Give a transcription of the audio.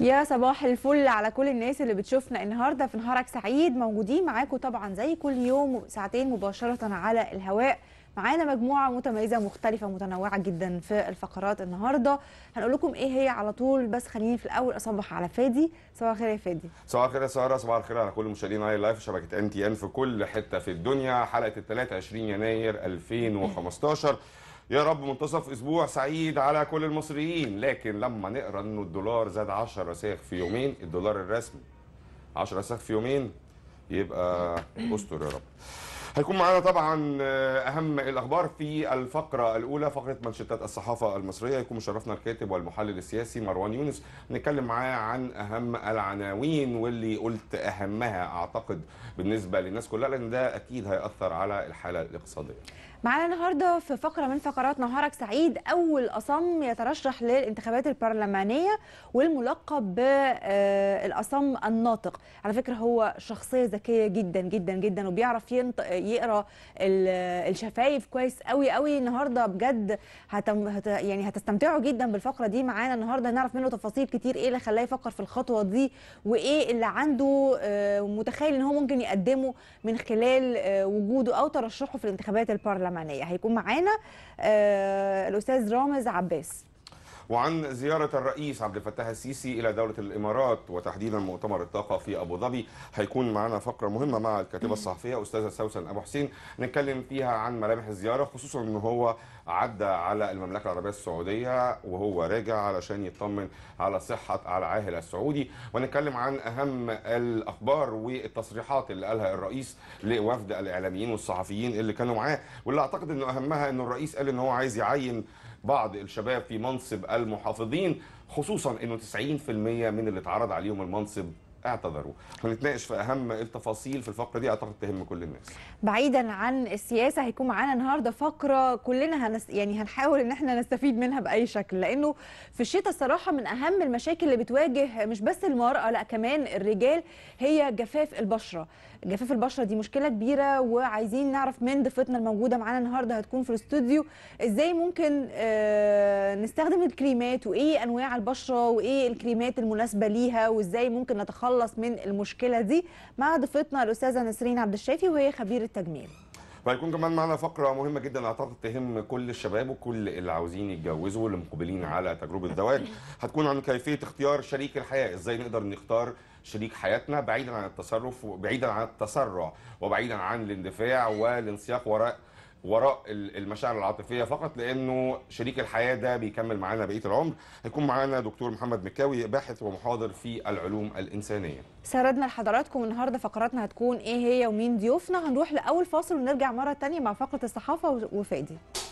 يا صباح الفل على كل الناس اللي بتشوفنا النهارده في نهارك سعيد موجودين معاكم طبعا زي كل يوم ساعتين مباشره على الهواء معانا مجموعه متميزه مختلفه متنوعه جدا في الفقرات النهارده هنقول لكم ايه هي على طول بس خليني في الاول اصبح على فادي صباح الخير يا فادي صباح الخير يا ساره صباح الخير على كل مشاهدين اي لايف شبكه ان تي ان في كل حته في الدنيا حلقه ال 23 يناير 2015 يا رب منتصف اسبوع سعيد على كل المصريين لكن لما نقرا انه الدولار زاد 10 ساخ في يومين الدولار الرسمي 10 ساخ في يومين يبقى استر يا رب هيكون معانا طبعا آه، اهم الاخبار في الفقره الاولى فقره منشطات الصحافه المصريه يكون مشرفنا الكاتب والمحلل السياسي مروان يونس نتكلم معاه عن اهم العناوين واللي قلت اهمها اعتقد بالنسبه للناس كلها لان ده اكيد هياثر على الحاله الاقتصاديه معانا النهارده في فقره من فقرات نهارك سعيد اول اصم يترشح للانتخابات البرلمانيه والملقب بالاصم آه، الناطق على فكره هو شخصيه ذكيه جدا جدا جدا وبيعرف ينطق يقرا الشفايف كويس قوي قوي النهارده بجد هتم هت يعني هتستمتعوا جدا بالفقره دي معانا النهارده نعرف منه تفاصيل كتير ايه اللي خلاه يفكر في الخطوه دي وايه اللي عنده آه، متخيل ان هو ممكن يقدمه من خلال آه، وجوده او ترشحه في الانتخابات البرلمانيه هيكون معانا آه، الاستاذ رامز عباس وعن زيارة الرئيس عبد الفتاح السيسي إلى دولة الإمارات وتحديدا مؤتمر الطاقة في أبو ظبي هيكون معنا فقرة مهمة مع الكاتبة الصحفية أستاذة سوسن أبو حسين نتكلم فيها عن ملامح الزيارة خصوصا أن هو عدى على المملكة العربية السعودية وهو راجع علشان يطمن على صحة على عاهل السعودي ونتكلم عن أهم الأخبار والتصريحات اللي قالها الرئيس لوفد الإعلاميين والصحفيين اللي كانوا معاه واللي أعتقد أنه أهمها أنه الرئيس قال أنه هو عايز يعين بعض الشباب في منصب المحافظين خصوصا انه 90% من اللي اتعرض عليهم المنصب اعتذروا هنتناقش في اهم التفاصيل في الفقره دي اعتقد تهم كل الناس بعيدا عن السياسه هيكون معانا النهارده فقره كلنا هنس... يعني هنحاول ان احنا نستفيد منها باي شكل لانه في الشتاء الصراحه من اهم المشاكل اللي بتواجه مش بس المراه لا كمان الرجال هي جفاف البشره جفاف البشره دي مشكله كبيره وعايزين نعرف من ضيفتنا الموجوده معانا النهارده هتكون في الاستوديو ازاي ممكن آه، نستخدم الكريمات وايه انواع البشره وايه الكريمات المناسبه ليها وازاي ممكن نتخلص نتخلص من المشكله دي مع ضيفتنا الاستاذه نسرين عبد الشافي وهي خبير التجميل وهيكون كمان معنا فقره مهمه جدا اعتقد تهم كل الشباب وكل اللي عاوزين يتجوزوا واللي مقبلين على تجربه زواج هتكون عن كيفيه اختيار شريك الحياه ازاي نقدر نختار شريك حياتنا بعيدا عن التصرف بعيدا عن التسرع وبعيدا عن الاندفاع والانسياق وراء وراء المشاعر العاطفيه فقط لانه شريك الحياه ده بيكمل معانا بقيه العمر هيكون معانا دكتور محمد مكاوي باحث ومحاضر في العلوم الانسانيه سردنا لحضراتكم النهارده فقراتنا هتكون ايه هي ومين ضيوفنا هنروح لاول فاصل ونرجع مره ثانيه مع فقره الصحافه وفادي